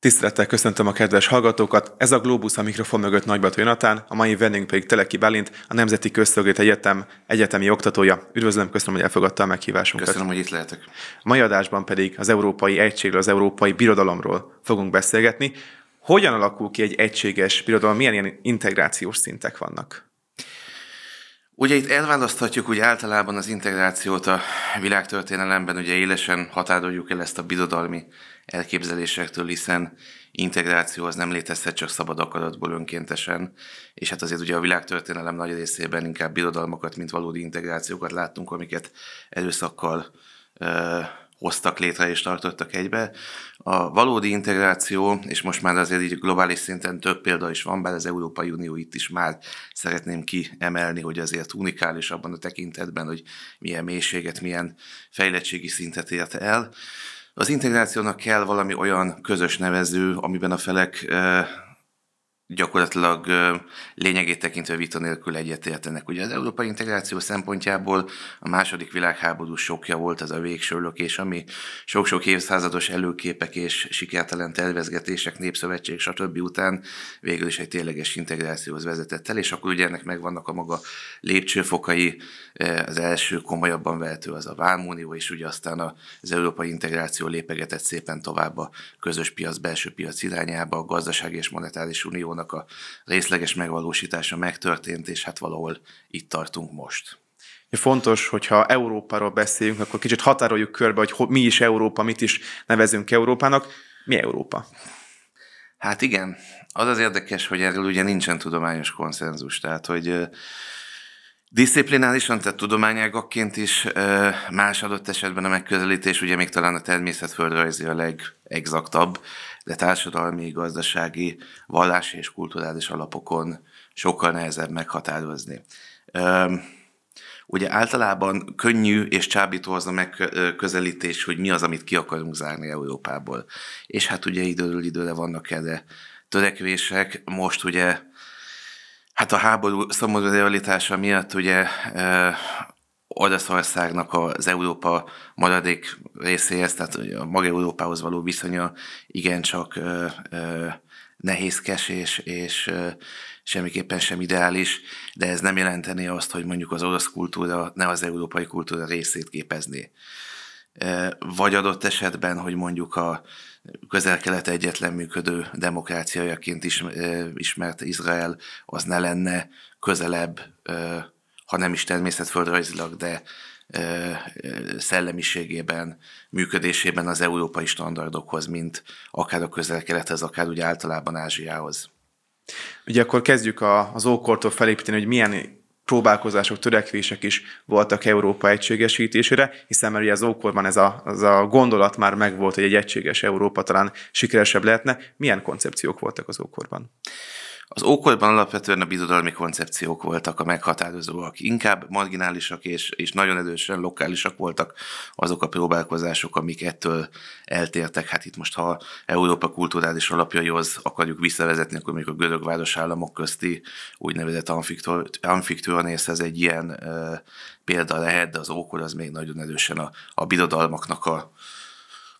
Tisztelettel köszöntöm a kedves hallgatókat, ez a Globus a mikrofon mögött Nagybató Jonatán, a mai vendégünk pedig Teleki Belint, a Nemzeti Közszolgálati Egyetem egyetemi oktatója. Üdvözlöm, köszönöm, hogy elfogadta a meghívásunkat. Köszönöm, hogy itt lehetek. A mai adásban pedig az Európai Egységről, az Európai Birodalomról fogunk beszélgetni. Hogyan alakul ki egy egységes birodalom, milyen ilyen integrációs szintek vannak? Ugye itt elválaszthatjuk úgy általában az integrációt a világtörténelemben, ugye élesen határoljuk el ezt a birodalmi elképzelésektől, hiszen integráció az nem létezhet csak szabad akaratból önkéntesen, és hát azért ugye a világtörténelem nagy részében inkább birodalmakat, mint valódi integrációkat láttunk, amiket erőszakkal ö, hoztak létre és tartottak egybe. A valódi integráció, és most már azért így globális szinten több példa is van, bár az Európai Unió itt is már szeretném kiemelni, hogy azért unikális abban a tekintetben, hogy milyen mélységet, milyen fejlettségi szintet ért el. Az integrációnak kell valami olyan közös nevező, amiben a felek eh, gyakorlatilag lényegét tekintve vita nélkül egyetértenek. Ugye az európai integráció szempontjából a második világháború sokja volt az a végső és ami sok-sok évszázados előképek és sikertelen tervezgetések, népszövetség, stb. után végül is egy tényleges integrációhoz vezetett el, és akkor ugye ennek megvannak a maga lépcsőfokai, az első komolyabban vehető az a Vámunió, és ugye aztán az európai integráció lépegetett szépen tovább a közös piac, belső piac irányába, a gazdaság és monetáris unió programnak a részleges megvalósítása megtörtént, és hát valahol itt tartunk most. Fontos, hogyha Európáról beszélünk, akkor kicsit határoljuk körbe, hogy mi is Európa, mit is nevezünk Európának. Mi Európa? Hát igen, az az érdekes, hogy erről ugye nincsen tudományos konszenzus, tehát hogy diszciplinálisan, tehát tudományágakként is más adott esetben a megközelítés, ugye még talán a természetföldrajzi a legexaktabb, de társadalmi, gazdasági, vallási és kulturális alapokon sokkal nehezebb meghatározni. Ugye általában könnyű és csábító az a megközelítés, hogy mi az, amit ki akarunk zárni Európából. És hát ugye időről időre vannak erre törekvések. Most ugye Hát a háború szomorú realitása miatt ugye Olaszországnak az Európa maradék részéhez, tehát a maga Európához való viszonya igencsak ö, ö, nehézkes és, és ö, semmiképpen sem ideális, de ez nem jelenteni azt, hogy mondjuk az orosz kultúra ne az európai kultúra részét képezné. Vagy adott esetben, hogy mondjuk a közel-kelet egyetlen működő demokráciajaként ismert Izrael, az ne lenne közelebb ha nem is természetföldrajzilag, de szellemiségében, működésében az európai standardokhoz, mint akár a közel-kelethez, akár úgy általában Ázsiához. Ugye akkor kezdjük a, az ókortól felépíteni, hogy milyen próbálkozások, törekvések is voltak Európa egységesítésére, hiszen mert ugye az ókorban ez a, az a gondolat már megvolt, hogy egy egységes Európa talán sikeresebb lehetne. Milyen koncepciók voltak az ókorban? Az ókorban alapvetően a bizodalmi koncepciók voltak a meghatározóak, inkább marginálisak és, és nagyon erősen lokálisak voltak azok a próbálkozások, amik ettől eltértek. Hát itt most, ha Európa kulturális alapjaihoz akarjuk visszavezetni, akkor még a görög városállamok közti úgynevezett amfiktronész, ez egy ilyen e, példa lehet, de az ókor az még nagyon erősen a, a bizodalmaknak a,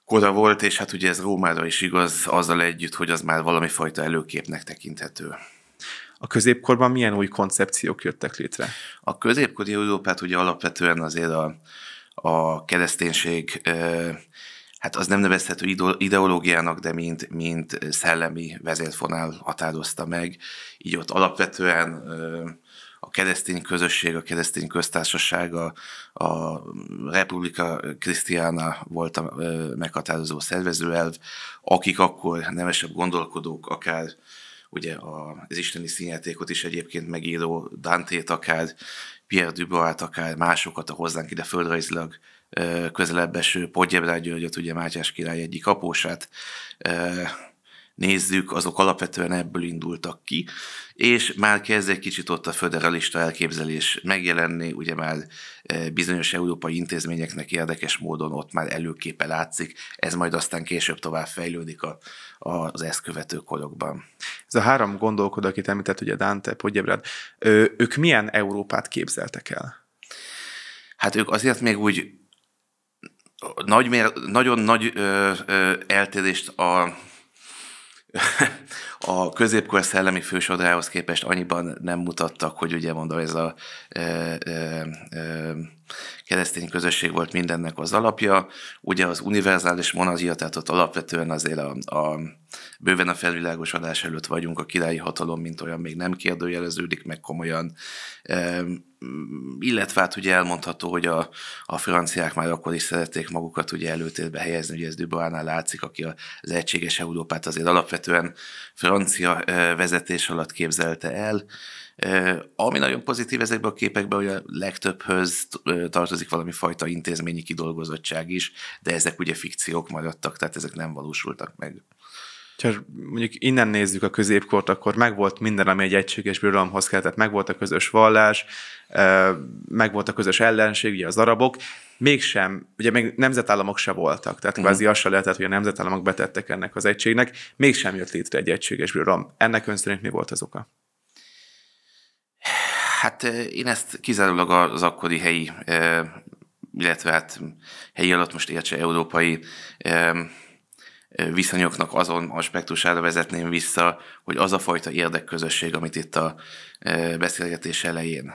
kora volt, és hát ugye ez Rómára is igaz, azzal együtt, hogy az már valami fajta előképnek tekinthető. A középkorban milyen új koncepciók jöttek létre? A középkori Európát ugye alapvetően azért a, a kereszténység hát az nem nevezhető ideológiának, de mint, mint szellemi vezérfonál határozta meg. Így ott alapvetően a keresztény közösség, a keresztény köztársaság, a, a Republika Krisztiána volt a meghatározó szervezőelv, akik akkor nemesebb gondolkodók, akár ugye a, az isteni színjátékot is egyébként megíró Dantét, akár Pierre Dubois-t, akár másokat a hozzánk ide földrajzilag közelebb eső Györgyöt, ugye Mátyás király egyik apósát, nézzük, azok alapvetően ebből indultak ki, és már kezd egy kicsit ott a föderalista elképzelés megjelenni, ugye már e, bizonyos európai intézményeknek érdekes módon ott már előképe látszik, ez majd aztán később tovább fejlődik a, a, az ezt követő korokban. Ez a három gondolkod, akit említett, ugye Dante, Podjebrad, ők milyen Európát képzeltek el? Hát ők azért még úgy nagy, nagyon nagy ö, ö, eltérést a a középkor szellemi fősodrához képest annyiban nem mutattak, hogy ugye mondom, ez a e, e, e, keresztény közösség volt mindennek az alapja. Ugye az univerzális monazia, tehát ott alapvetően azért a, a bőven a felvilágosodás előtt vagyunk, a királyi hatalom, mint olyan még nem kérdőjeleződik meg komolyan. E, illetve hát ugye elmondható, hogy a, a franciák már akkor is szerették magukat ugye előtérbe helyezni, ugye ez Dubois-nál látszik, aki az egységes Európát azért alapvetően francia vezetés alatt képzelte el, ami nagyon pozitív ezekben a képekben, hogy a legtöbbhöz tartozik valami fajta intézményi kidolgozottság is, de ezek ugye fikciók maradtak, tehát ezek nem valósultak meg. Ha mondjuk innen nézzük a középkort, akkor megvolt minden, ami egy egységes birodalomhoz kellett, tehát megvolt a közös vallás, megvolt a közös ellenség, ugye az arabok, mégsem, ugye még nemzetállamok se voltak, tehát mhm. kvázi uh-huh. azt se lehetett, hogy a nemzetállamok betettek ennek az egységnek, mégsem jött létre egy egységes birodalom. Ennek ön szerint mi volt az oka? Hát én ezt kizárólag az akkori helyi, illetve hát helyi alatt most értse európai viszonyoknak azon aspektusára vezetném vissza, hogy az a fajta érdekközösség, amit itt a beszélgetés elején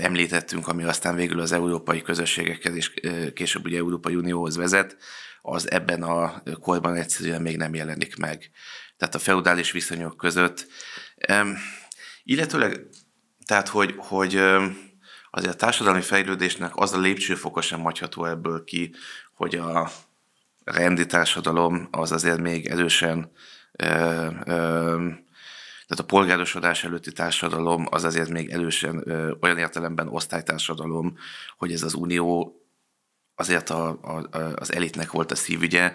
említettünk, ami aztán végül az európai közösségekhez és később ugye Európai Unióhoz vezet, az ebben a korban egyszerűen még nem jelenik meg. Tehát a feudális viszonyok között Illetőleg, tehát, hogy, hogy azért a társadalmi fejlődésnek az a lépcsőfoka sem magyható ebből ki, hogy a rendi társadalom az azért még erősen ö, ö, tehát a polgárosodás előtti társadalom az azért még erősen ö, olyan értelemben osztálytársadalom, hogy ez az unió azért a, a, az elitnek volt a szívügye.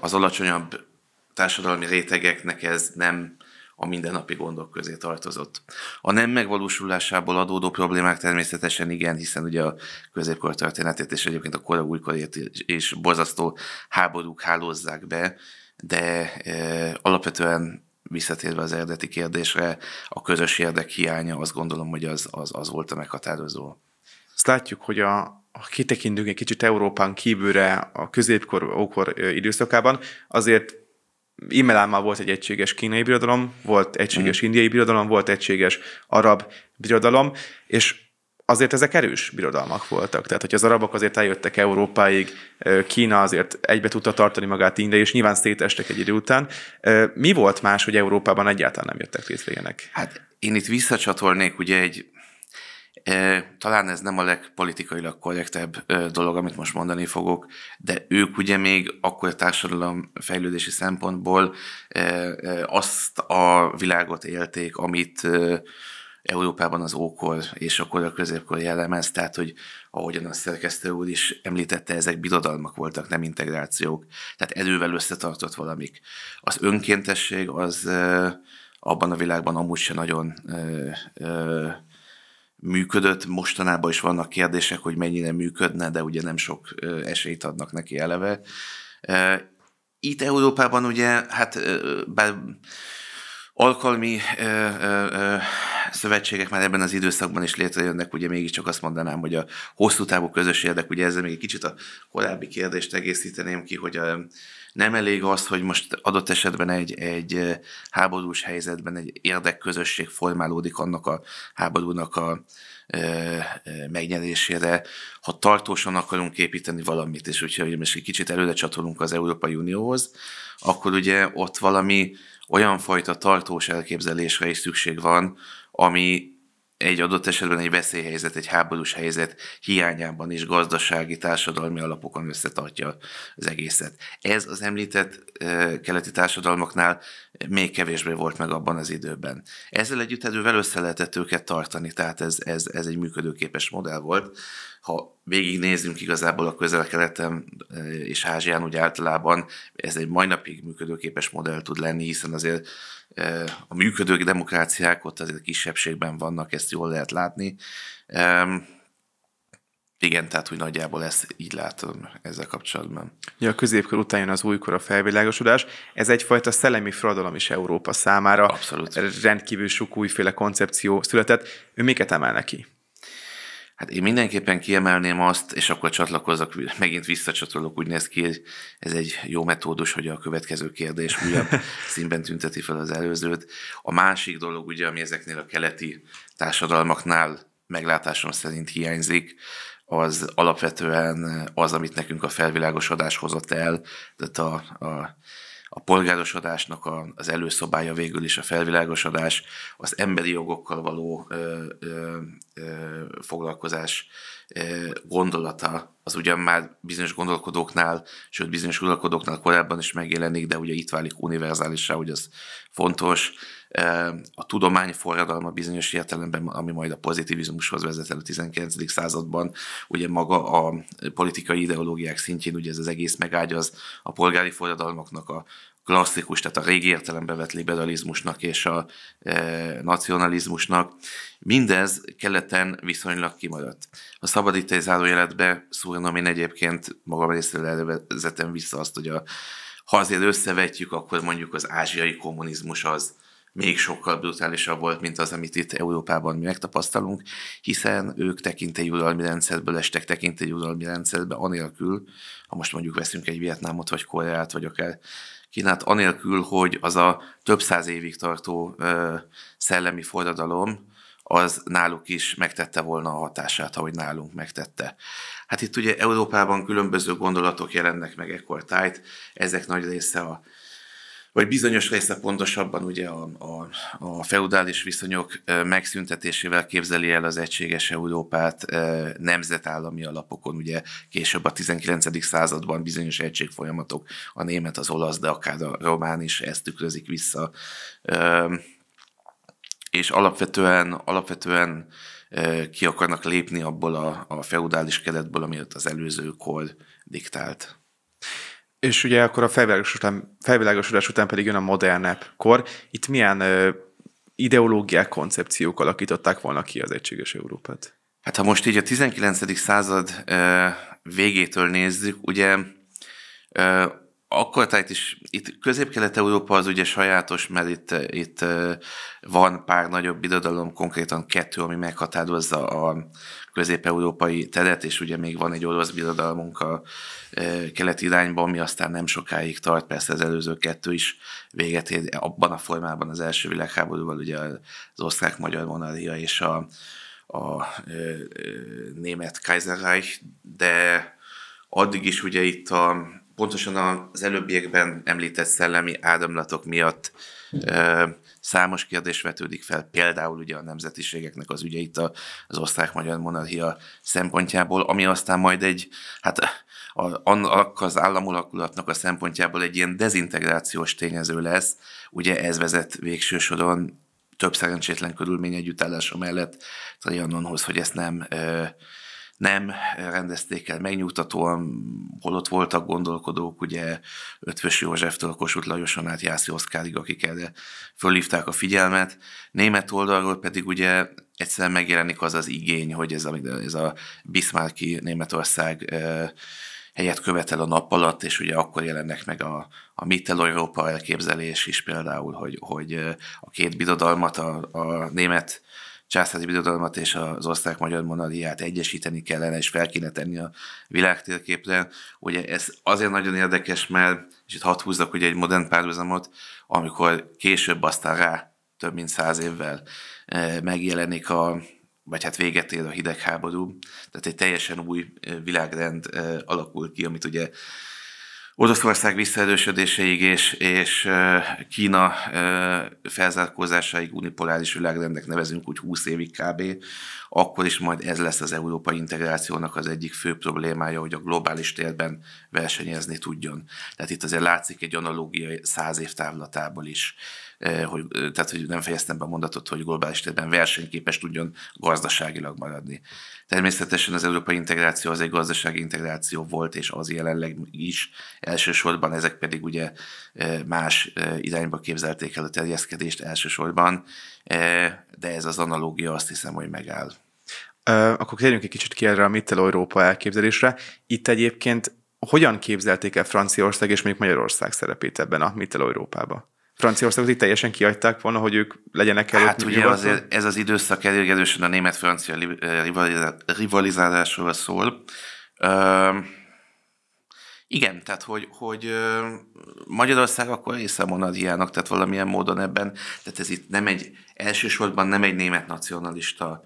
Az alacsonyabb társadalmi rétegeknek ez nem a mindennapi gondok közé tartozott. A nem megvalósulásából adódó problémák természetesen igen, hiszen ugye a középkor történetét és egyébként a kora újkorét és borzasztó háborúk hálózzák be, de e, alapvetően visszatérve az eredeti kérdésre, a közös érdek hiánya azt gondolom, hogy az, az, az volt a meghatározó. Azt látjuk, hogy a, ha kitekintünk egy kicsit Európán kívülre a középkor ókor időszakában, azért Imelámmal volt egy egységes kínai birodalom, volt egységes mm. indiai birodalom, volt egységes arab birodalom, és azért ezek erős birodalmak voltak. Tehát, hogy az arabok azért eljöttek Európáig, Kína azért egybe tudta tartani magát indiai és nyilván szétestek egy idő után. Mi volt más, hogy Európában egyáltalán nem jöttek létre ilyenek? Hát én itt visszacsatolnék ugye egy talán ez nem a legpolitikailag korrektebb dolog, amit most mondani fogok, de ők ugye még akkor a társadalom fejlődési szempontból azt a világot élték, amit Európában az ókor és akkor a középkor jellemez, tehát hogy ahogyan a szerkesztő úr is említette, ezek birodalmak voltak, nem integrációk, tehát erővel összetartott valamik. Az önkéntesség az abban a világban amúgy se nagyon ö, ö, működött, mostanában is vannak kérdések, hogy mennyire működne, de ugye nem sok esélyt adnak neki eleve. Itt Európában ugye, hát bár alkalmi szövetségek már ebben az időszakban is létrejönnek, ugye mégiscsak azt mondanám, hogy a hosszú távú közös érdek, ugye ezzel még egy kicsit a korábbi kérdést egészíteném ki, hogy a, nem elég az, hogy most adott esetben egy, egy háborús helyzetben egy érdekközösség formálódik annak a háborúnak a megnyerésére, ha tartósan akarunk építeni valamit, és úgyhogy most egy kicsit előre csatolunk az Európai Unióhoz, akkor ugye ott valami olyan fajta tartós elképzelésre is szükség van, ami egy adott esetben egy veszélyhelyzet, egy háborús helyzet hiányában is gazdasági, társadalmi alapokon összetartja az egészet. Ez az említett keleti társadalmaknál még kevésbé volt meg abban az időben. Ezzel együtt edővel hát össze lehetett őket tartani, tehát ez, ez, ez egy működőképes modell volt. Ha végignézzünk igazából a közel-keleten és Ázsián úgy általában, ez egy mai napig működőképes modell tud lenni, hiszen azért a működő demokráciák ott azért kisebbségben vannak, ezt jól lehet látni. Igen, tehát úgy nagyjából ezt így látom ezzel kapcsolatban. Ja, a középkor után jön az újkor a felvilágosodás. Ez egyfajta szellemi forradalom is Európa számára. Abszolút. Rendkívül sok újféle koncepció született. Ő miket emel neki? Hát én mindenképpen kiemelném azt, és akkor csatlakozok, megint visszacsatolok, úgy néz ki, ez egy jó metódus, hogy a következő kérdés újabb színben tünteti fel az előzőt. A másik dolog ugye, ami ezeknél a keleti társadalmaknál meglátásom szerint hiányzik, az alapvetően az, amit nekünk a felvilágosodás hozott el, tehát a, a a polgárosodásnak a, az előszobája végül is a felvilágosodás, az emberi jogokkal való ö, ö, ö, foglalkozás ö, gondolata, az ugyan már bizonyos gondolkodóknál, sőt bizonyos uralkodóknál korábban is megjelenik, de ugye itt válik univerzálisra, hogy az fontos a tudomány forradalma bizonyos értelemben, ami majd a pozitivizmushoz vezet el a 19. században, ugye maga a politikai ideológiák szintjén, ugye ez az egész megágyaz a polgári forradalmaknak a klasszikus, tehát a régi értelembe vett liberalizmusnak és a e, nacionalizmusnak. Mindez keleten viszonylag kimaradt. A szabadítai zárójeletbe szúrnom én egyébként magam részéről elvezetem vissza azt, hogy a, ha azért összevetjük, akkor mondjuk az ázsiai kommunizmus az, még sokkal brutálisabb volt, mint az, amit itt Európában mi megtapasztalunk, hiszen ők tekintély uralmi rendszerből estek tekintély uralmi rendszerbe, anélkül, ha most mondjuk veszünk egy Vietnámot, vagy Koreát, vagy akár Kínát, anélkül, hogy az a több száz évig tartó ö, szellemi forradalom, az náluk is megtette volna a hatását, ahogy nálunk megtette. Hát itt ugye Európában különböző gondolatok jelennek meg ekkor tájt, ezek nagy része a vagy bizonyos része pontosabban ugye a, a, a feudális viszonyok megszüntetésével képzeli el az egységes Európát nemzetállami alapokon, ugye később a 19. században bizonyos egységfolyamatok, a német, az olasz, de akár a román is ezt tükrözik vissza. És alapvetően, alapvetően ki akarnak lépni abból a, a feudális keletből, amit az előző kor diktált. És ugye akkor a felvilágosodás után, felvilágosodás után pedig jön a modernebb kor. Itt milyen ö, ideológiák, koncepciók alakították volna ki az egységes Európát? Hát ha most így a 19. század ö, végétől nézzük, ugye ö, akkor tehát is itt közép-kelet-európa az ugye sajátos, mert itt, itt van pár nagyobb birodalom, konkrétan kettő, ami meghatározza a közép-európai teret, és ugye még van egy orosz birodalmunk a kelet irányban, ami aztán nem sokáig tart, persze az előző kettő is véget ér, abban a formában az első világháborúval ugye az osztrák-magyar monarchia és a, a ö, ö, német Kaiserreich, de addig is ugye itt a pontosan az előbbiekben említett szellemi áldomlatok miatt számos kérdés vetődik fel, például ugye a nemzetiségeknek az ügyeit az osztrák-magyar monarchia szempontjából, ami aztán majd egy, hát annak az államulakulatnak a szempontjából egy ilyen dezintegrációs tényező lesz, ugye ez vezet végső soron több szerencsétlen körülmény együttállása mellett Trianonhoz, hogy ezt nem ö, nem rendezték el megnyugtatóan, holott voltak gondolkodók, ugye Ötvös Józseftől Kossuth Lajoson át Jászi Oszkárig, akik erre fölhívták a figyelmet. Német oldalról pedig ugye egyszerűen megjelenik az az igény, hogy ez a, ez a Bismarcki Németország helyet követel a nap alatt, és ugye akkor jelennek meg a, a Mittel-Európa elképzelés is például, hogy, hogy a két birodalmat, a, a német császári birodalmat és az osztrák-magyar monarchiát egyesíteni kellene, és fel kéne tenni a világtérképre. Ugye ez azért nagyon érdekes, mert, és itt hat húzzak ugye egy modern párhuzamot, amikor később aztán rá több mint száz évvel eh, megjelenik a, vagy hát véget ér a hidegháború, tehát egy teljesen új eh, világrend eh, alakul ki, amit ugye Oroszország visszaerősödéséig és, és Kína felzárkózásaig unipoláris világrendnek nevezünk úgy 20 évig kb., akkor is majd ez lesz az európai integrációnak az egyik fő problémája, hogy a globális térben versenyezni tudjon. Tehát itt azért látszik egy analógia száz év távlatából is hogy, tehát hogy nem fejeztem be a mondatot, hogy globális térben versenyképes tudjon gazdaságilag maradni. Természetesen az európai integráció az egy gazdasági integráció volt, és az jelenleg is elsősorban, ezek pedig ugye más irányba képzelték el a terjeszkedést elsősorban, de ez az analógia azt hiszem, hogy megáll. Akkor térjünk egy kicsit ki erre a Mittel-Európa elképzelésre. Itt egyébként hogyan képzelték el Franciaország és még Magyarország szerepét ebben a Mittel-Európában? Franciaországot itt teljesen kiadták volna, hogy ők legyenek előtt. Hát ugye az, ez az időszak elérgezősen a német-francia eh, rivalizálásról szól. Üm, igen, tehát hogy, hogy Magyarország akkor része a monarchiának, tehát valamilyen módon ebben, tehát ez itt nem egy, elsősorban nem egy német nacionalista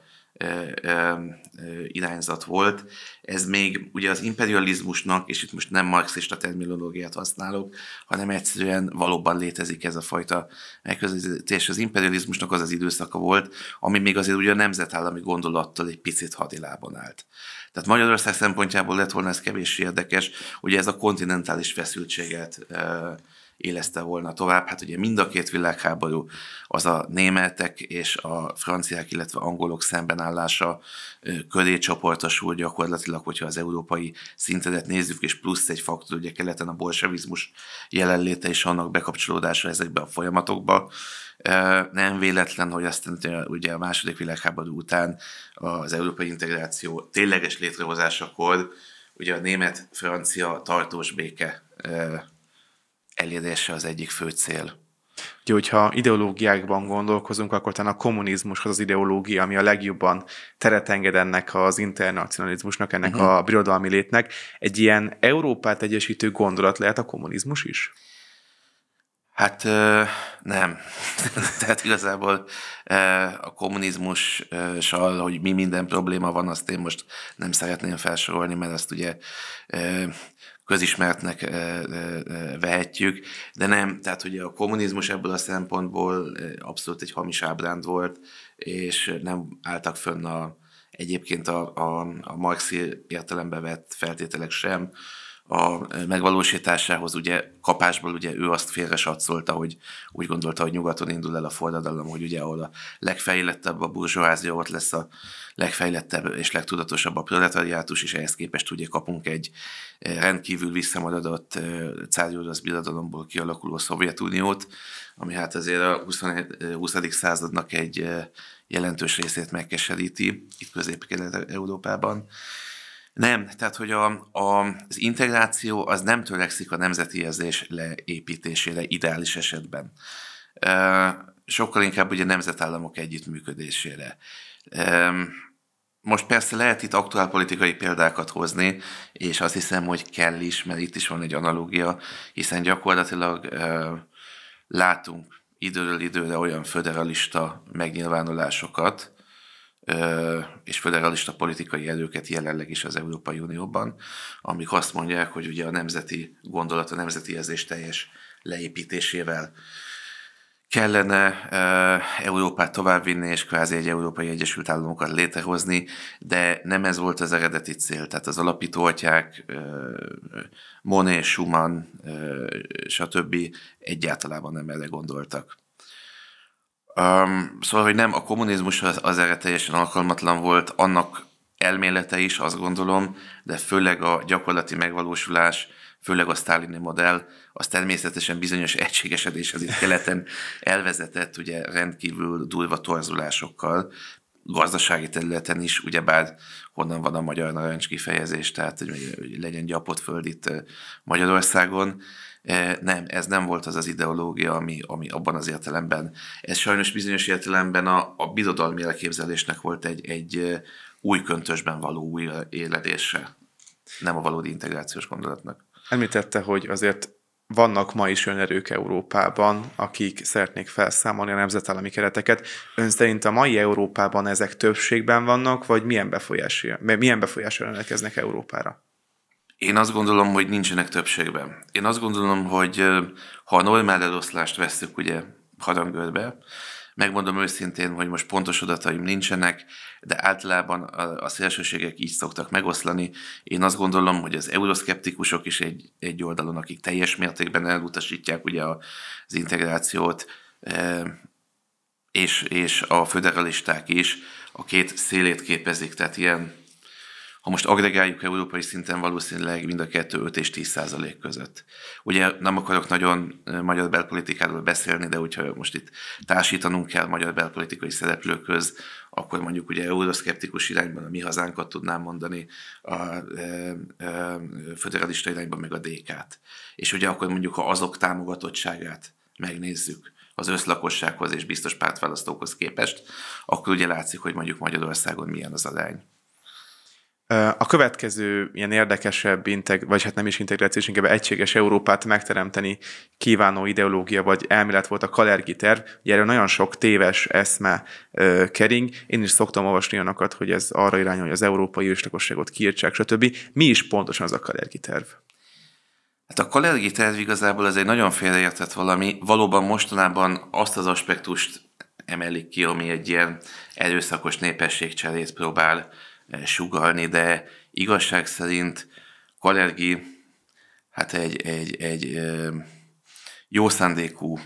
irányzat volt. Ez még ugye az imperializmusnak, és itt most nem marxista terminológiát használok, hanem egyszerűen valóban létezik ez a fajta megközelítés. Az imperializmusnak az az időszaka volt, ami még azért ugye a nemzetállami gondolattal egy picit hadilában állt. Tehát Magyarország szempontjából lett volna ez kevés érdekes, ugye ez a kontinentális feszültséget éleszte volna tovább. Hát ugye mind a két világháború az a németek és a franciák, illetve angolok szembenállása köré csoportosul gyakorlatilag, hogyha az európai szintedet nézzük, és plusz egy faktor, ugye keleten a bolsevizmus jelenléte és annak bekapcsolódása ezekbe a folyamatokba. Nem véletlen, hogy aztán ugye a második világháború után az európai integráció tényleges létrehozásakor ugye a német-francia tartós béke elérése az egyik fő cél. Ugye, hogyha ideológiákban gondolkozunk, akkor talán a kommunizmus az az ideológia, ami a legjobban teret enged ennek az internacionalizmusnak, ennek uh-huh. a birodalmi létnek. Egy ilyen Európát egyesítő gondolat lehet a kommunizmus is? Hát nem. Tehát igazából a kommunizmussal, hogy mi minden probléma van, azt én most nem szeretném felsorolni, mert azt ugye közismertnek vehetjük, de nem, tehát ugye a kommunizmus ebből a szempontból abszolút egy hamis ábránd volt, és nem álltak fönn a, egyébként a, a, a marxi értelembe vett feltételek sem, a e, megvalósításához ugye kapásból ugye ő azt félre satszolta, hogy úgy gondolta, hogy nyugaton indul el a forradalom, hogy ugye ahol a legfejlettebb a burzsóázia, ott lesz a legfejlettebb és legtudatosabb a proletariátus, és ehhez képest ugye kapunk egy e, rendkívül visszamaradott e, cáriórasz birodalomból kialakuló Szovjetuniót, ami hát azért a 20. századnak egy jelentős részét megkeseríti itt közép-kelet-európában. Nem, tehát hogy a, a, az integráció az nem törekszik a nemzeti érzés leépítésére ideális esetben. Sokkal inkább ugye nemzetállamok együttműködésére. Most persze lehet itt aktuál politikai példákat hozni, és azt hiszem, hogy kell is, mert itt is van egy analógia, hiszen gyakorlatilag látunk időről időre olyan föderalista megnyilvánulásokat, és föderalista politikai erőket jelenleg is az Európai Unióban, amik azt mondják, hogy ugye a nemzeti gondolat, a nemzeti érzés teljes leépítésével kellene Európát továbbvinni, és kvázi egy Európai Egyesült Államokat létrehozni, de nem ez volt az eredeti cél. Tehát az alapítóatyák, Monet, Schumann, stb. egyáltalában nem erre gondoltak. Um, szóval, hogy nem, a kommunizmus az, az erre teljesen alkalmatlan volt, annak elmélete is, azt gondolom, de főleg a gyakorlati megvalósulás, főleg a sztálini modell, az természetesen bizonyos az itt keleten elvezetett ugye rendkívül durva torzulásokkal, gazdasági területen is, ugyebár honnan van a magyar narancs kifejezés, tehát hogy legyen gyapott föld itt Magyarországon, E, nem, ez nem volt az az ideológia, ami, ami abban az értelemben, ez sajnos bizonyos értelemben a, a bizodalmi elképzelésnek volt egy, egy új köntösben való új éledése, nem a valódi integrációs gondolatnak. Említette, hogy azért vannak ma is olyan erők Európában, akik szeretnék felszámolni a nemzetállami kereteket. Ön szerint a mai Európában ezek többségben vannak, vagy milyen befolyással, milyen befolyás rendelkeznek Európára? Én azt gondolom, hogy nincsenek többségben. Én azt gondolom, hogy ha a normál eloszlást veszük ugye harangörbe, megmondom őszintén, hogy most pontos adataim nincsenek, de általában a, a szélsőségek így szoktak megoszlani. Én azt gondolom, hogy az euroszkeptikusok is egy, egy oldalon, akik teljes mértékben elutasítják ugye az integrációt, és, és a föderalisták is a két szélét képezik, tehát ilyen ha most agregáljuk európai szinten, valószínűleg mind a kettő 5 és 10 százalék között. Ugye nem akarok nagyon magyar belpolitikáról beszélni, de hogyha most itt társítanunk kell magyar belpolitikai szereplőköz, akkor mondjuk ugye euroszkeptikus irányban a mi hazánkat tudnám mondani, a e, e, föderalista irányban meg a DK-t. És ugye akkor mondjuk, ha azok támogatottságát megnézzük, az összlakossághoz és biztos pártválasztókhoz képest, akkor ugye látszik, hogy mondjuk Magyarországon milyen az arány. A következő ilyen érdekesebb, integ- vagy hát nem is integrációs, inkább egységes Európát megteremteni kívánó ideológia vagy elmélet volt a Kalergi terv. Ugye erről nagyon sok téves eszme ö, kering. Én is szoktam olvasni olyanokat, hogy ez arra irányul, hogy az európai őslakosságot kiírtsák, stb. Mi is pontosan az a Kalergi terv? Hát a Kalergi terv igazából ez egy nagyon félreértett valami. Valóban mostanában azt az aspektust emelik ki, ami egy ilyen erőszakos népességcserét próbál sugalni, de igazság szerint Kalergi hát egy, egy, egy jó szándékú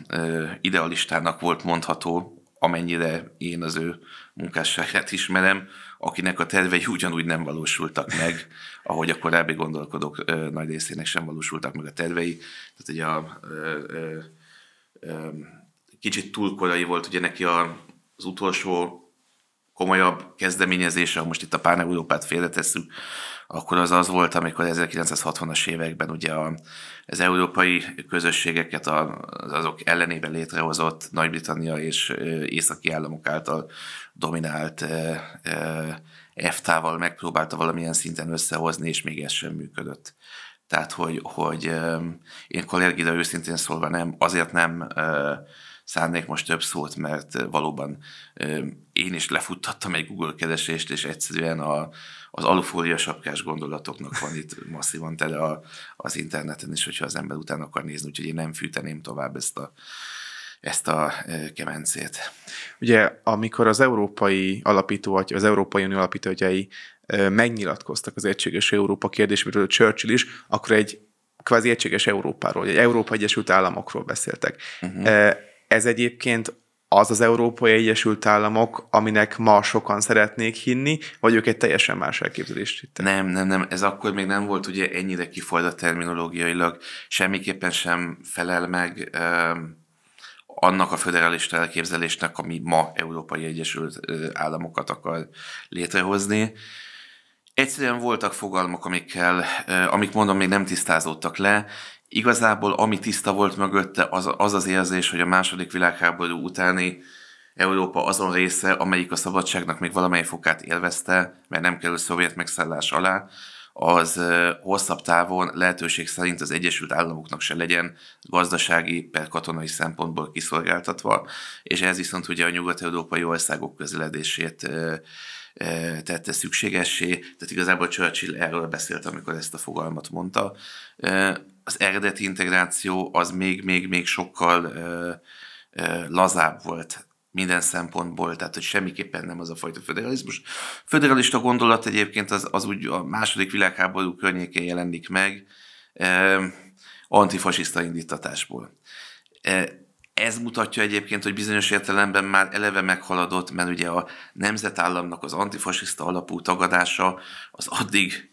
idealistának volt mondható, amennyire én az ő munkásságát ismerem, akinek a tervei ugyanúgy nem valósultak meg, ahogy a korábbi gondolkodók nagy részének sem valósultak meg a tervei. Tehát ugye a, ö, ö, ö, kicsit túl korai volt ugye neki a, az utolsó komolyabb kezdeményezése, ha most itt a Pán-Európát félretesszük, akkor az az volt, amikor 1960-as években ugye a, az európai közösségeket azok ellenében létrehozott Nagy-Britannia és északi államok által dominált EFTA-val megpróbálta valamilyen szinten összehozni, és még ez sem működött. Tehát, hogy, hogy én kollégida őszintén szólva nem, azért nem szándék most több szót, mert valóban én is lefuttattam egy Google keresést, és egyszerűen a, az alufólia sapkás gondolatoknak van itt masszívan tele a, az interneten is, hogyha az ember után akar nézni, úgyhogy én nem fűteném tovább ezt a, ezt a kemencét. Ugye, amikor az európai alapító, vagy az Európai Unió alapítóatyai megnyilatkoztak az egységes Európa kérdéséről Churchill is, akkor egy kvázi egységes Európáról, egy Európa Egyesült Államokról beszéltek. Uh-huh. Ez egyébként az az Európai Egyesült Államok, aminek ma sokan szeretnék hinni, vagy ők egy teljesen más elképzelést hittek? Nem, nem, nem. Ez akkor még nem volt ugye ennyire kifolda terminológiailag. Semmiképpen sem felel meg annak a föderalista elképzelésnek, ami ma Európai Egyesült Államokat akar létrehozni. Egyszerűen voltak fogalmak, amikkel, amik mondom, még nem tisztázódtak le, Igazából ami tiszta volt mögötte, az az, az érzés, hogy a második világháború utáni Európa azon része, amelyik a szabadságnak még valamely fokát élvezte, mert nem kerül szovjet megszállás alá, az hosszabb távon lehetőség szerint az Egyesült Államoknak se legyen gazdasági per katonai szempontból kiszolgáltatva, és ez viszont ugye a nyugat-európai országok közeledését tette szükségessé, tehát igazából Churchill erről beszélt, amikor ezt a fogalmat mondta az eredeti integráció az még-még-még sokkal ö, ö, lazább volt minden szempontból, tehát hogy semmiképpen nem az a fajta föderalizmus. Föderalista gondolat egyébként az, az úgy a második világháború környékén jelenik meg, ö, antifasiszta indítatásból. Ez mutatja egyébként, hogy bizonyos értelemben már eleve meghaladott, mert ugye a nemzetállamnak az antifasiszta alapú tagadása az addig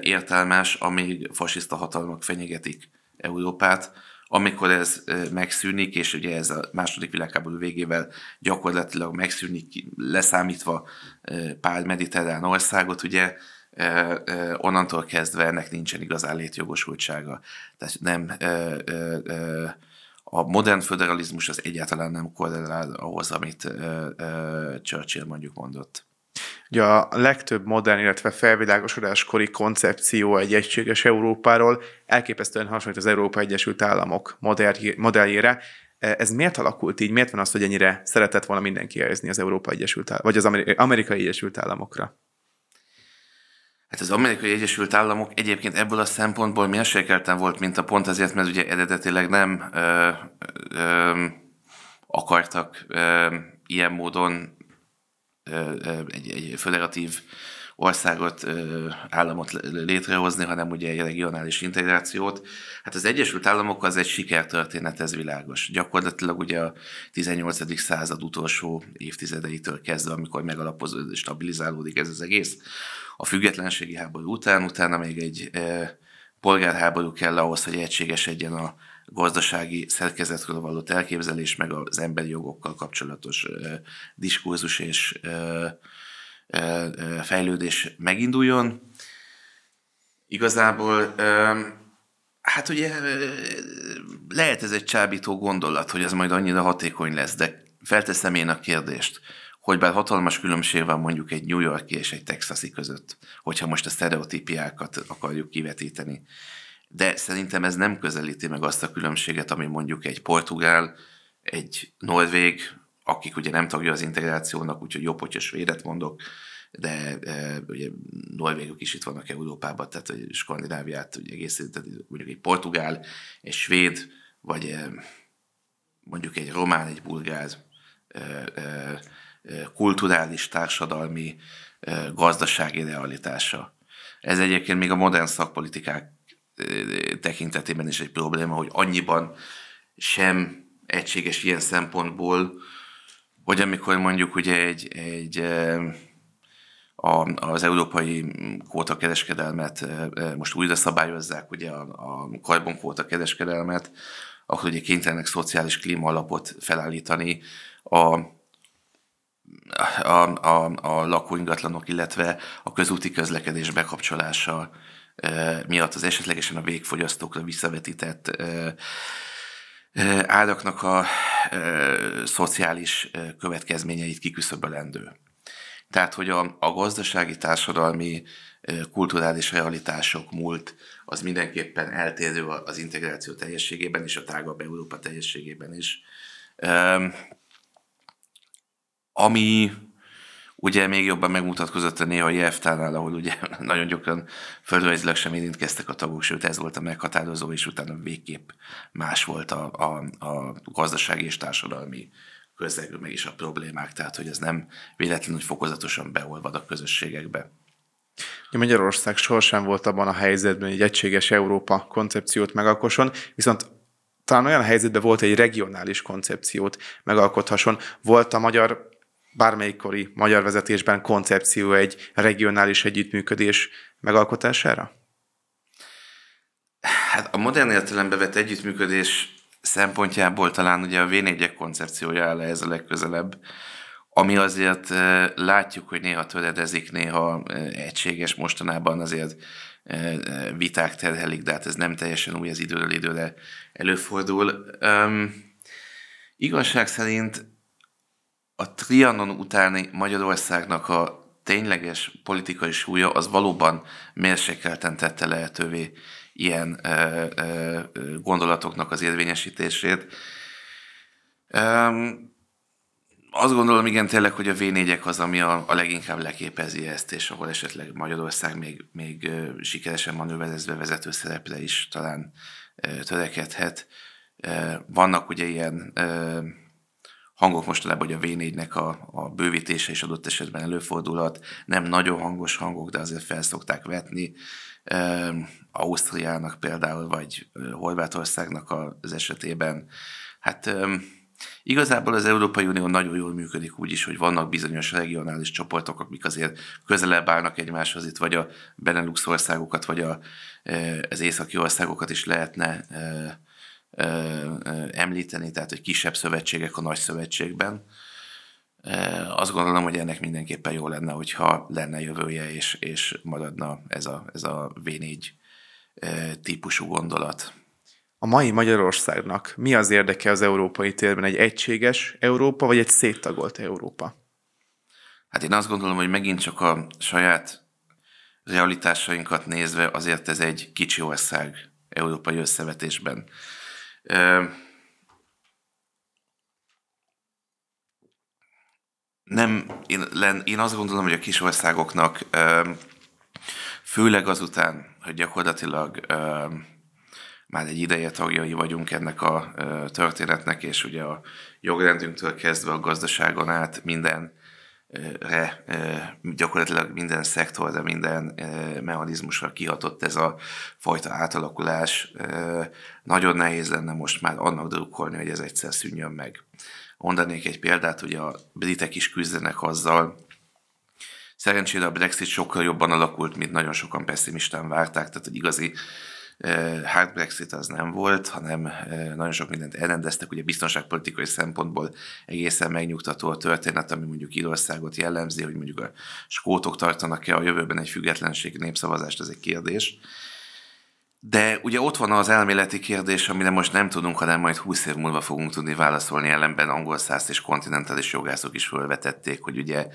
értelmes, amíg fasiszta hatalmak fenyegetik Európát. Amikor ez megszűnik, és ugye ez a második világháború végével gyakorlatilag megszűnik, leszámítva pár mediterrán országot, ugye onnantól kezdve ennek nincsen igazán létjogosultsága. Tehát nem a modern föderalizmus az egyáltalán nem korrelál ahhoz, amit Churchill mondjuk mondott. Ugye a legtöbb modern, illetve felvilágosodáskori koncepció egy egységes Európáról elképesztően hasonlít az Európa Egyesült Államok modelljére. Ez miért alakult így? Miért van az, hogy ennyire szeretett volna mindenki jelezni az Európa Egyesült Államokra? vagy az Ameri- Amerikai Egyesült Államokra? Hát az Amerikai Egyesült Államok egyébként ebből a szempontból mérsékelten volt, mint a pont azért, mert ugye eredetileg nem ö, ö, akartak ö, ilyen módon egy, egy föderatív országot, államot létrehozni, hanem ugye egy regionális integrációt. Hát az Egyesült Államok az egy sikertörténet, ez világos. Gyakorlatilag ugye a 18. század utolsó évtizedeitől kezdve, amikor megalapozódik, stabilizálódik ez az egész. A függetlenségi háború után, utána még egy polgárháború kell ahhoz, hogy egységesedjen a gazdasági szerkezetről való elképzelés, meg az emberi jogokkal kapcsolatos diskurzus és fejlődés meginduljon. Igazából Hát ugye lehet ez egy csábító gondolat, hogy ez majd annyira hatékony lesz, de felteszem én a kérdést, hogy bár hatalmas különbség van mondjuk egy New Yorki és egy texasi között, hogyha most a sztereotípiákat akarjuk kivetíteni de szerintem ez nem közelíti meg azt a különbséget, ami mondjuk egy portugál, egy norvég, akik ugye nem tagja az integrációnak, úgyhogy jobb, hogyha svédet mondok, de e, ugye norvégok is itt vannak Európában, tehát egy Skandináviát ugye egész, tehát mondjuk egy portugál, egy svéd, vagy e, mondjuk egy román, egy bulgár e, e, e kulturális, társadalmi, e, gazdasági realitása. Ez egyébként még a modern szakpolitikák tekintetében is egy probléma, hogy annyiban sem egységes ilyen szempontból, hogy amikor mondjuk ugye egy, egy a, az európai kóta kereskedelmet most újra szabályozzák, ugye a, a karbonkóta kereskedelmet, akkor ugye kénytelenek szociális alapot felállítani a, a, a, a lakóingatlanok, illetve a közúti közlekedés bekapcsolása miatt az esetlegesen a végfogyasztókra visszavetített áraknak a szociális következményeit kiküszöbölendő. Tehát, hogy a, a gazdasági, társadalmi, kulturális realitások múlt, az mindenképpen eltérő az integráció teljességében és a tágabb Európa teljességében is. Ami Ugye még jobban megmutatkozott a néha efta ahol ugye nagyon gyakran földrajzilag sem érintkeztek a tagok, sőt ez volt a meghatározó, és utána végképp más volt a, a, a gazdasági és társadalmi közlegül meg is a problémák, tehát hogy ez nem véletlenül, hogy fokozatosan beolvad a közösségekbe. Magyarország sohasem volt abban a helyzetben, hogy egy egységes Európa koncepciót megalkosson, viszont talán olyan helyzetben volt, hogy egy regionális koncepciót megalkothasson. Volt a magyar bármelyikori magyar vezetésben koncepció egy regionális együttműködés megalkotására? Hát a modern értelembe vett együttműködés szempontjából talán ugye a v 4 koncepciója áll ez a legközelebb, ami azért látjuk, hogy néha töredezik, néha egységes mostanában azért viták terhelik, de hát ez nem teljesen új, ez időről időre előfordul. Üm, igazság szerint a Trianon utáni Magyarországnak a tényleges politikai súlya az valóban mérsékelten tette lehetővé ilyen ö, ö, gondolatoknak az érvényesítését. Um, azt gondolom, igen, tényleg, hogy a v 4 az, ami a, a leginkább leképezi ezt, és ahol esetleg Magyarország még, még sikeresen manőverezve vezető szerepre is talán ö, törekedhet. Vannak ugye ilyen hangok mostanában, hogy a V4-nek a, a bővítése is adott esetben előfordulhat, nem nagyon hangos hangok, de azért fel szokták vetni. Ausztriának például, vagy Horvátországnak az esetében. Hát igazából az Európai Unió nagyon jól működik úgy is, hogy vannak bizonyos regionális csoportok, amik azért közelebb állnak egymáshoz, itt vagy a Benelux országokat, vagy a, az északi országokat is lehetne említeni, tehát hogy kisebb szövetségek a nagy szövetségben. Azt gondolom, hogy ennek mindenképpen jó lenne, hogyha lenne jövője, és, és maradna ez a, ez a V4 típusú gondolat. A mai Magyarországnak mi az érdeke az európai térben? Egy egységes Európa, vagy egy széttagolt Európa? Hát én azt gondolom, hogy megint csak a saját realitásainkat nézve azért ez egy kicsi ország európai összevetésben nem, én, én azt gondolom, hogy a kis országoknak főleg azután, hogy gyakorlatilag már egy ideje tagjai vagyunk ennek a történetnek, és ugye a jogrendünktől kezdve a gazdaságon át minden re, gyakorlatilag minden szektorra, minden mechanizmusra kihatott ez a fajta átalakulás. Nagyon nehéz lenne most már annak drukkolni, hogy ez egyszer szűnjön meg. Mondanék egy példát, hogy a britek is küzdenek azzal, Szerencsére a Brexit sokkal jobban alakult, mint nagyon sokan pessimistán várták, tehát egy igazi hard Brexit az nem volt, hanem nagyon sok mindent elrendeztek, ugye biztonságpolitikai szempontból egészen megnyugtató a történet, ami mondjuk Írországot jellemzi, hogy mondjuk a skótok tartanak-e a jövőben egy függetlenség népszavazást, ez egy kérdés. De ugye ott van az elméleti kérdés, amire most nem tudunk, hanem majd 20 év múlva fogunk tudni válaszolni, ellenben angol száz és kontinentális jogászok is felvetették, hogy ugye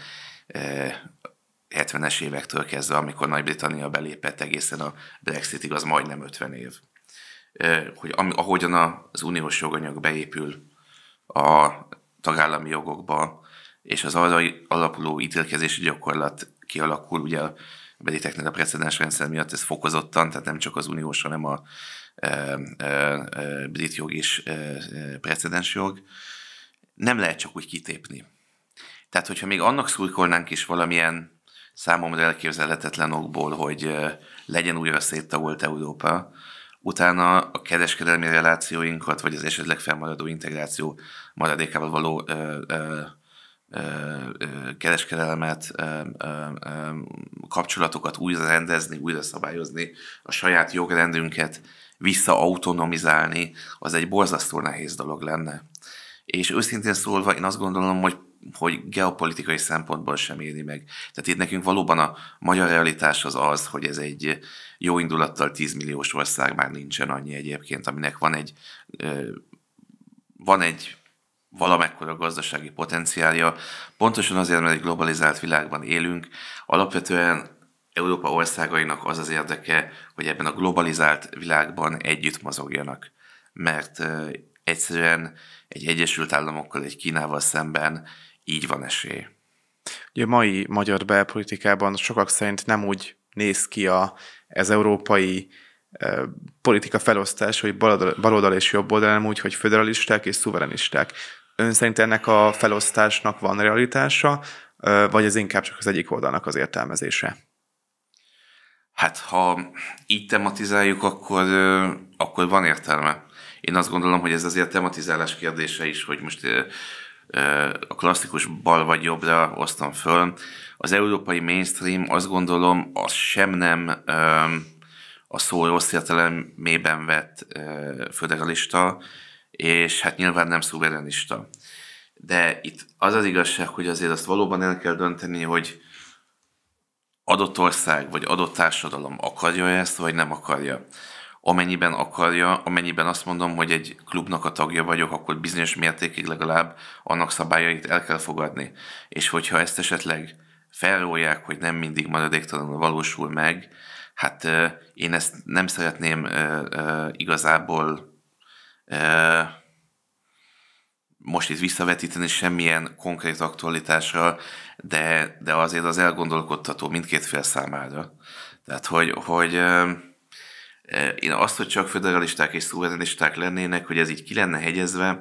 70-es évektől kezdve, amikor Nagy-Britannia belépett egészen a Brexitig, az majdnem 50 év. Hogy ahogyan az uniós joganyag beépül a tagállami jogokba, és az arra alapuló ítélkezési gyakorlat kialakul, ugye a beléteknek a precedens rendszer miatt ez fokozottan, tehát nem csak az uniós, hanem a e, e, e, brit jog is e, e, precedens jog, nem lehet csak úgy kitépni. Tehát, hogyha még annak szurkolnánk is valamilyen számomra elképzelhetetlen okból, hogy legyen újra széttagolt Európa, utána a kereskedelmi relációinkat, vagy az esetleg felmaradó integráció maradékával való ö, ö, ö, kereskedelmet, ö, ö, ö, kapcsolatokat újra rendezni, újra szabályozni, a saját jogrendünket visszaautonomizálni, az egy borzasztó nehéz dolog lenne. És őszintén szólva, én azt gondolom, hogy hogy geopolitikai szempontból sem éri meg. Tehát itt nekünk valóban a magyar realitás az az, hogy ez egy jó indulattal 10 milliós ország már nincsen annyi egyébként, aminek van egy, van egy valamekkora gazdasági potenciálja. Pontosan azért, mert egy globalizált világban élünk, alapvetően Európa országainak az az érdeke, hogy ebben a globalizált világban együtt mozogjanak. Mert egyszerűen egy Egyesült Államokkal, egy Kínával szemben így van esély. Ugye a mai magyar belpolitikában sokak szerint nem úgy néz ki a, ez európai e, politika felosztás, hogy baloldal, és és jobboldal, nem úgy, hogy föderalisták és szuverenisták. Ön szerint ennek a felosztásnak van realitása, vagy ez inkább csak az egyik oldalnak az értelmezése? Hát ha így tematizáljuk, akkor, akkor van értelme. Én azt gondolom, hogy ez azért tematizálás kérdése is, hogy most a klasszikus bal vagy jobbra osztom föl. Az európai mainstream azt gondolom, az sem nem a szó rossz értelemében vett föderalista, és hát nyilván nem szuverenista. De itt az az igazság, hogy azért azt valóban el kell dönteni, hogy adott ország vagy adott társadalom akarja ezt, vagy nem akarja amennyiben akarja, amennyiben azt mondom, hogy egy klubnak a tagja vagyok, akkor bizonyos mértékig legalább annak szabályait el kell fogadni. És hogyha ezt esetleg felrólják, hogy nem mindig maradéktalanul valósul meg, hát én ezt nem szeretném igazából most itt visszavetíteni semmilyen konkrét aktualitásra, de, de azért az elgondolkodtató mindkét fél számára. Tehát, hogy, hogy én azt, hogy csak föderalisták és szuverenisták lennének, hogy ez így ki lenne hegyezve,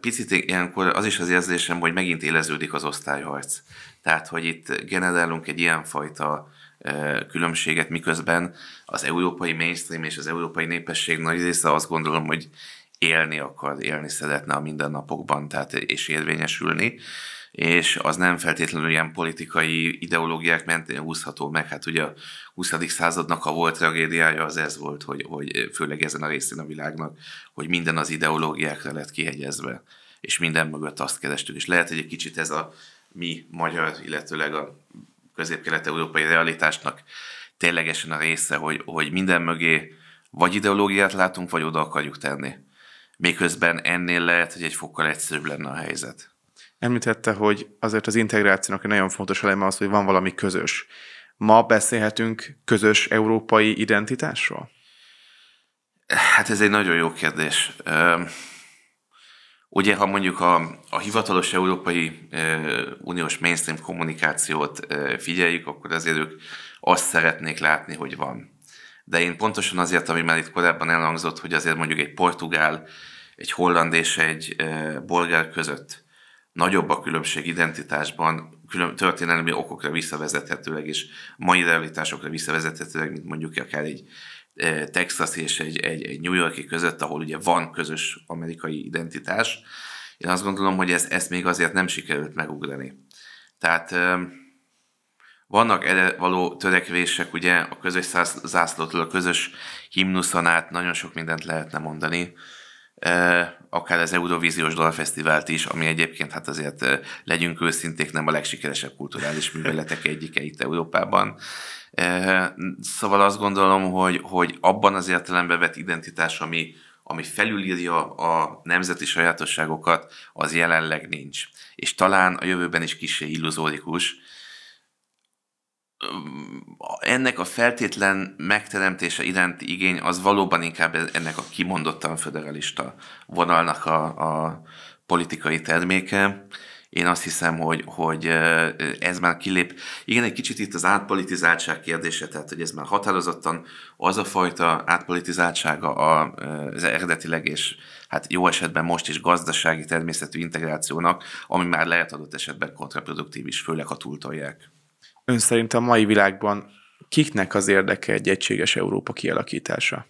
picit ilyenkor az is az érzésem, hogy megint éleződik az osztályharc. Tehát, hogy itt generálunk egy ilyenfajta különbséget, miközben az európai mainstream és az európai népesség nagy része azt gondolom, hogy élni akar, élni szeretne a mindennapokban, tehát és érvényesülni és az nem feltétlenül ilyen politikai ideológiák mentén húzható meg. Hát ugye a 20. századnak a volt tragédiája az ez volt, hogy, hogy főleg ezen a részén a világnak, hogy minden az ideológiákra lett kihegyezve, és minden mögött azt kerestük. És lehet, hogy egy kicsit ez a mi magyar, illetőleg a közép-kelet-európai realitásnak ténylegesen a része, hogy, hogy minden mögé vagy ideológiát látunk, vagy oda akarjuk tenni. Miközben ennél lehet, hogy egy fokkal egyszerűbb lenne a helyzet. Említette, hogy azért az integrációnak egy nagyon fontos eleme az, hogy van valami közös. Ma beszélhetünk közös európai identitásról? Hát ez egy nagyon jó kérdés. Ugye, ha mondjuk a, a hivatalos Európai Uniós mainstream kommunikációt figyeljük, akkor azért ők azt szeretnék látni, hogy van. De én pontosan azért, ami már itt korábban elhangzott, hogy azért mondjuk egy portugál, egy holland és egy bolgár között nagyobb a különbség identitásban, külön, történelmi okokra visszavezethetőleg, és mai realitásokra visszavezethetőleg, mint mondjuk akár egy e, Texas és egy, egy, egy New Yorki között, ahol ugye van közös amerikai identitás. Én azt gondolom, hogy ez, ezt még azért nem sikerült megugrani. Tehát e, vannak erre való törekvések, ugye a közös zászlótól a közös himnuszon át nagyon sok mindent lehetne mondani, akár az Eurovíziós Dalfesztivált is, ami egyébként hát azért legyünk őszinték, nem a legsikeresebb kulturális műveletek egyike itt Európában. Szóval azt gondolom, hogy, hogy abban az értelemben vett identitás, ami, ami felülírja a nemzeti sajátosságokat, az jelenleg nincs. És talán a jövőben is kicsi illuzórikus, ennek a feltétlen megteremtése iránti igény az valóban inkább ennek a kimondottan föderalista vonalnak a, a politikai terméke. Én azt hiszem, hogy, hogy ez már kilép. Igen, egy kicsit itt az átpolitizáltság kérdése, tehát hogy ez már határozottan az a fajta átpolitizáltsága az eredetileg, és hát jó esetben most is gazdasági természetű integrációnak, ami már lehet adott esetben kontraproduktív is, főleg ha túltolják. Ön szerint a mai világban kiknek az érdeke egy egységes Európa kialakítása?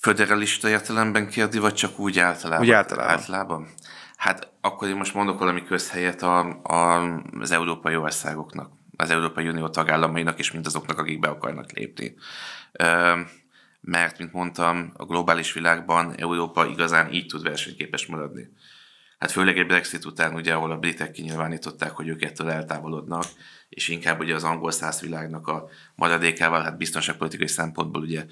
Föderalista értelemben kérdi, vagy csak úgy általában? Úgy általában. általában? Hát akkor én most mondok valami közhelyet a, a, az európai országoknak, az Európai Unió tagállamainak és mindazoknak, akik be akarnak lépni. Ö, mert, mint mondtam, a globális világban Európa igazán így tud versenyképes maradni hát főleg egy Brexit után ugye, ahol a britek kinyilvánították, hogy ők ettől eltávolodnak, és inkább ugye az angol száz világnak a maradékával, hát biztonságpolitikai szempontból ugye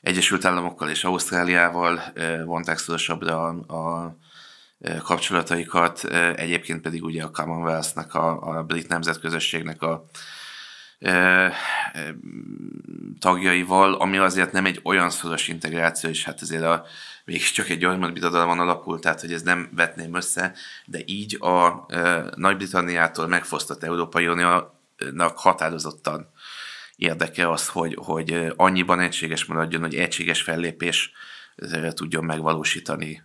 Egyesült Államokkal és Ausztráliával vonták szorosabbra a, a kapcsolataikat, egyébként pedig ugye a Commonwealth-nak, a, a brit nemzetközösségnek a e, tagjaival, ami azért nem egy olyan szoros integráció, és hát azért a csak egy gyarmatbirodalmon alakult, tehát hogy ez nem vetném össze, de így a Nagy-Britanniától megfosztott Európai Uniónak határozottan érdeke az, hogy, hogy annyiban egységes maradjon, hogy egységes fellépés tudjon megvalósítani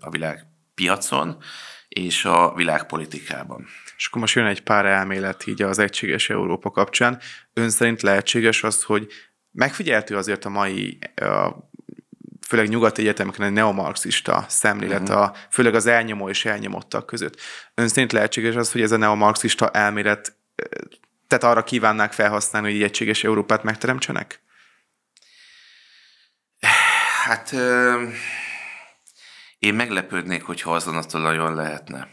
a világpiacon és a világpolitikában. És akkor most jön egy pár elmélet így az egységes Európa kapcsán. Ön szerint lehetséges az, hogy megfigyeltő azért a mai a főleg nyugati egyetemeken egy neomarxista szemlélet, uh-huh. a, főleg az elnyomó és elnyomottak között. Ön szerint lehetséges az, hogy ez a neomarxista elmélet, tehát arra kívánnák felhasználni, hogy egy egységes Európát megteremtsenek? Hát euh, én meglepődnék, hogyha azon attól nagyon lehetne.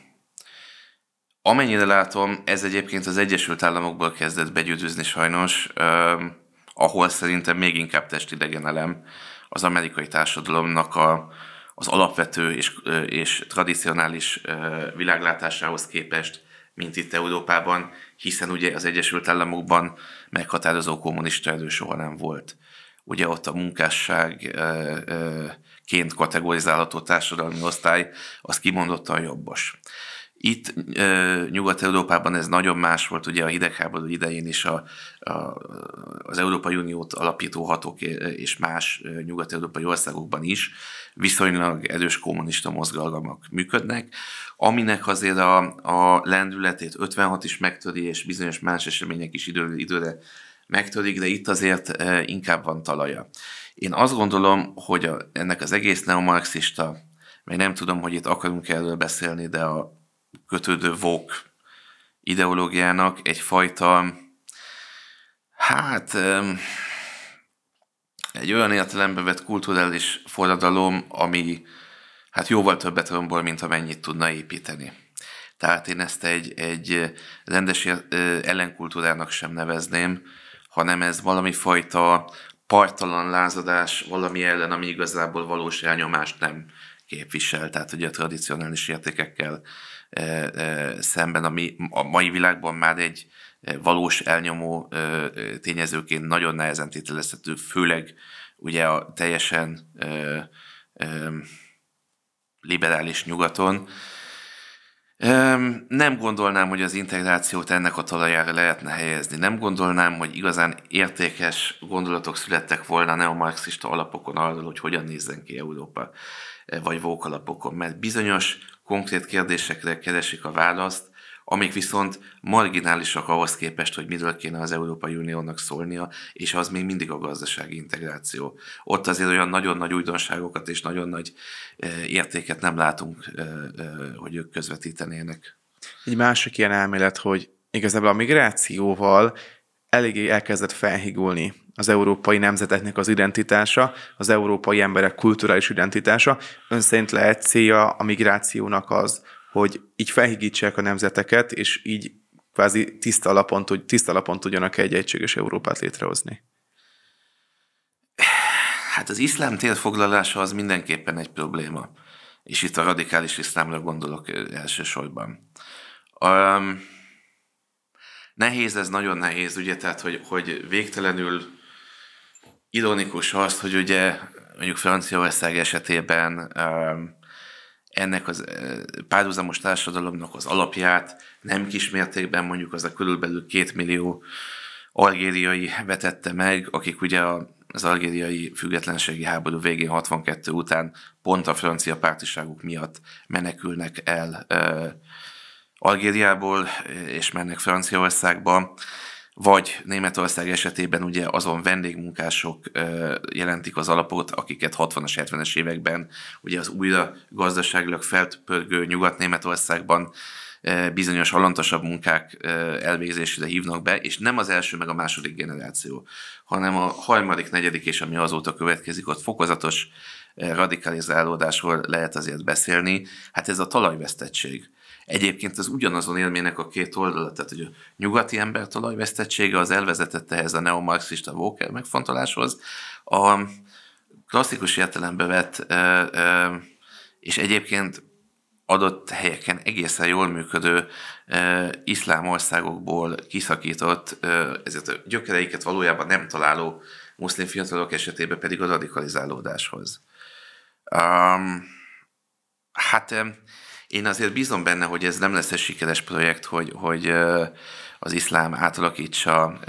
Amennyire látom, ez egyébként az Egyesült Államokból kezdett begyűrűzni sajnos, euh, ahol szerintem még inkább testidegen elem az amerikai társadalomnak a, az alapvető és, és tradicionális világlátásához képest, mint itt Európában, hiszen ugye az Egyesült Államokban meghatározó kommunista erő soha nem volt. Ugye ott a munkásságként kategorizálható társadalmi osztály az kimondottan jobbos. Itt Nyugat-Európában ez nagyon más volt, ugye a hidegháború idején is a, a, az Európai Uniót alapító hatók és más nyugat-európai országokban is viszonylag erős kommunista mozgalmak működnek, aminek azért a, a lendületét 56 is megtöri, és bizonyos más események is idő, időre megtörik, de itt azért inkább van talaja. Én azt gondolom, hogy a, ennek az egész neomarxista, mert nem tudom, hogy itt akarunk erről beszélni, de a kötődő vók ideológiának egyfajta, hát egy olyan értelembe vett kulturális forradalom, ami hát jóval többet rombol, mint amennyit tudna építeni. Tehát én ezt egy, egy rendes ellenkultúrának sem nevezném, hanem ez valami fajta partalan lázadás valami ellen, ami igazából valós elnyomást nem képvisel, tehát ugye a tradicionális értékekkel szemben, ami a mai világban már egy valós elnyomó tényezőként nagyon nehezen tételezhető, főleg ugye a teljesen liberális nyugaton. Nem gondolnám, hogy az integrációt ennek a talajára lehetne helyezni. Nem gondolnám, hogy igazán értékes gondolatok születtek volna neomarxista alapokon arról, hogy hogyan nézzen ki Európa, vagy vókalapokon, mert bizonyos konkrét kérdésekre keresik a választ, amik viszont marginálisak ahhoz képest, hogy miről kéne az Európai Uniónak szólnia, és az még mindig a gazdasági integráció. Ott azért olyan nagyon nagy újdonságokat és nagyon nagy eh, értéket nem látunk, eh, eh, hogy ők közvetítenének. Egy másik ilyen elmélet, hogy igazából a migrációval eléggé elkezdett felhigulni az európai nemzeteknek az identitása, az európai emberek kulturális identitása. Ön szerint lehet célja a migrációnak az, hogy így felhigítsák a nemzeteket, és így kvázi tiszta alapon, tiszta alapon tudjanak egy egységes Európát létrehozni? Hát az iszlám térfoglalása az mindenképpen egy probléma. És itt a radikális iszlámra gondolok eh, elsősorban. Um, Nehéz, ez nagyon nehéz, ugye, tehát, hogy, hogy végtelenül ironikus az, hogy ugye mondjuk Franciaország esetében um, ennek az eh, párhuzamos társadalomnak az alapját nem kismértékben mondjuk az a körülbelül két millió algériai vetette meg, akik ugye az algériai függetlenségi háború végén 62 után pont a francia pártiságuk miatt menekülnek el eh, Algériából, és mennek Franciaországba, vagy Németország esetében ugye azon vendégmunkások jelentik az alapot, akiket 60-as, 70-es években ugye az újra gazdaságilag feltpörgő Nyugat-Németországban bizonyos alantasabb munkák elvégzésére hívnak be, és nem az első meg a második generáció, hanem a harmadik, negyedik és ami azóta következik, ott fokozatos radikalizálódásról lehet azért beszélni. Hát ez a talajvesztettség Egyébként ez ugyanazon élménynek a két oldala, tehát hogy a nyugati talajvesztettsége az elvezetett ehhez a neomarxista Walker megfontoláshoz. A klasszikus értelembe vett, és egyébként adott helyeken egészen jól működő iszlám országokból kiszakított, ezért a gyökereiket valójában nem találó muszlim fiatalok esetében pedig a radikalizálódáshoz. Um, hát én azért bízom benne, hogy ez nem lesz egy sikeres projekt, hogy, hogy az iszlám átalakítsa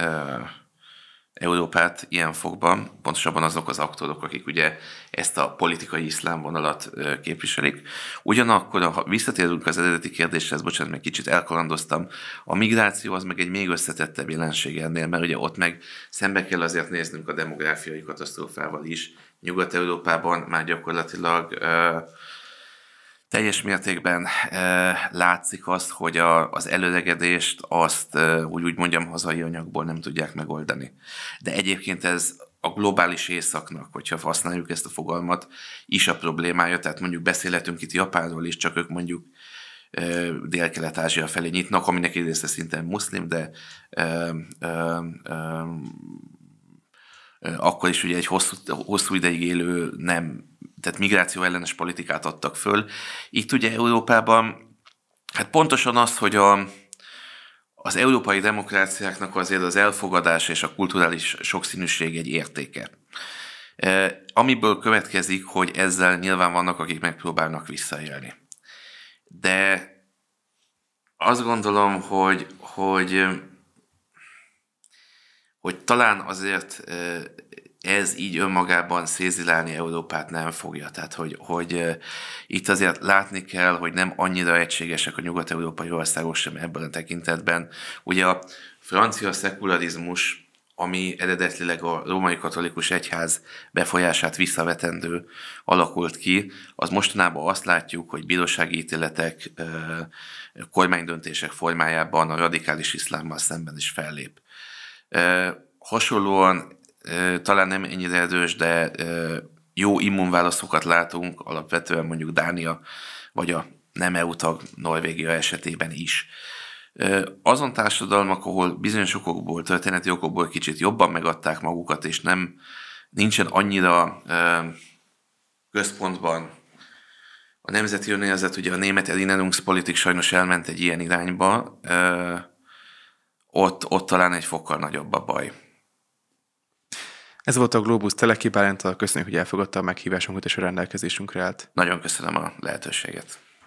Európát ilyen fogban, pontosabban azok az aktorok, akik ugye ezt a politikai iszlám vonalat képviselik. Ugyanakkor, ha visszatérünk az eredeti kérdéshez, bocsánat, meg kicsit elkalandoztam, a migráció az meg egy még összetettebb jelenség ennél, mert ugye ott meg szembe kell azért néznünk a demográfiai katasztrófával is. Nyugat-Európában már gyakorlatilag teljes mértékben e, látszik azt, hogy a, az előregedést azt, e, úgy, úgy mondjam, hazai anyagból nem tudják megoldani. De egyébként ez a globális északnak, hogyha használjuk ezt a fogalmat, is a problémája. Tehát mondjuk beszélhetünk itt Japánról is, csak ők mondjuk e, Dél-Kelet-Ázsia felé nyitnak, aminek egyrészt szinte muszlim, de e, e, e, akkor is ugye egy hosszú, hosszú ideig élő nem, tehát migráció ellenes politikát adtak föl. Itt ugye Európában, hát pontosan azt, hogy a, az európai demokráciáknak azért az elfogadás és a kulturális sokszínűség egy értéke. E, amiből következik, hogy ezzel nyilván vannak, akik megpróbálnak visszaélni. De azt gondolom, hogy, hogy hogy talán azért ez így önmagában szézilálni Európát nem fogja. Tehát, hogy, hogy itt azért látni kell, hogy nem annyira egységesek a nyugat-európai országok sem ebben a tekintetben. Ugye a francia szekularizmus ami eredetileg a római katolikus egyház befolyását visszavetendő alakult ki, az mostanában azt látjuk, hogy bírósági ítéletek, kormánydöntések formájában a radikális iszlámmal szemben is fellép. Hasonlóan talán nem ennyire erős, de jó immunválaszokat látunk alapvetően mondjuk Dánia vagy a nem EU tag Norvégia esetében is. Azon társadalmak, ahol bizonyos okokból, történeti okokból kicsit jobban megadták magukat, és nem nincsen annyira központban a nemzeti önérzet, ugye a német Erinnerungspolitik sajnos elment egy ilyen irányba, ott, ott talán egy fokkal nagyobb a baj. Ez volt a Globus Teleki Köszönjük, hogy elfogadta a meghívásunkat és a rendelkezésünkre állt. Nagyon köszönöm a lehetőséget.